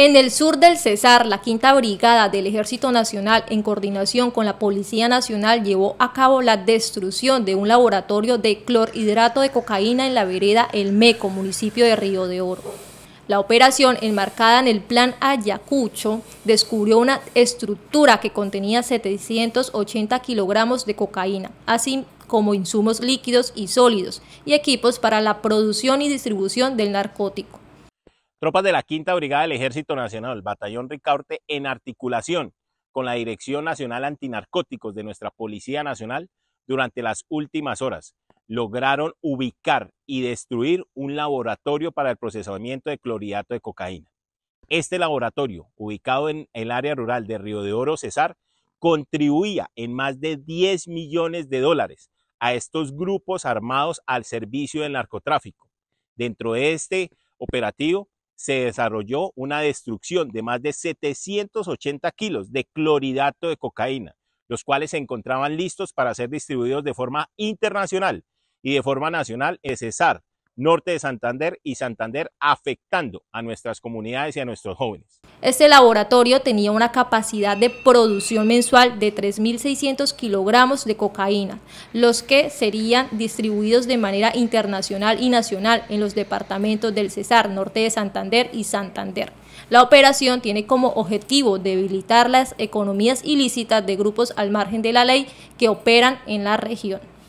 En el sur del Cesar, la Quinta Brigada del Ejército Nacional, en coordinación con la Policía Nacional, llevó a cabo la destrucción de un laboratorio de clorhidrato de cocaína en la vereda El Meco, municipio de Río de Oro. La operación, enmarcada en el Plan Ayacucho, descubrió una estructura que contenía 780 kilogramos de cocaína, así como insumos líquidos y sólidos, y equipos para la producción y distribución del narcótico. Tropas de la Quinta Brigada del Ejército Nacional, Batallón Ricaurte, en articulación con la Dirección Nacional Antinarcóticos de nuestra Policía Nacional, durante las últimas horas lograron ubicar y destruir un laboratorio para el procesamiento de clorhidrato de cocaína. Este laboratorio, ubicado en el área rural de Río de Oro, Cesar, contribuía en más de 10 millones de dólares a estos grupos armados al servicio del narcotráfico. Dentro de este operativo se desarrolló una destrucción de más de 780 kilos de cloridato de cocaína, los cuales se encontraban listos para ser distribuidos de forma internacional y de forma nacional en cesar norte de Santander y Santander afectando a nuestras comunidades y a nuestros jóvenes. Este laboratorio tenía una capacidad de producción mensual de 3.600 kilogramos de cocaína, los que serían distribuidos de manera internacional y nacional en los departamentos del Cesar, norte de Santander y Santander. La operación tiene como objetivo debilitar las economías ilícitas de grupos al margen de la ley que operan en la región.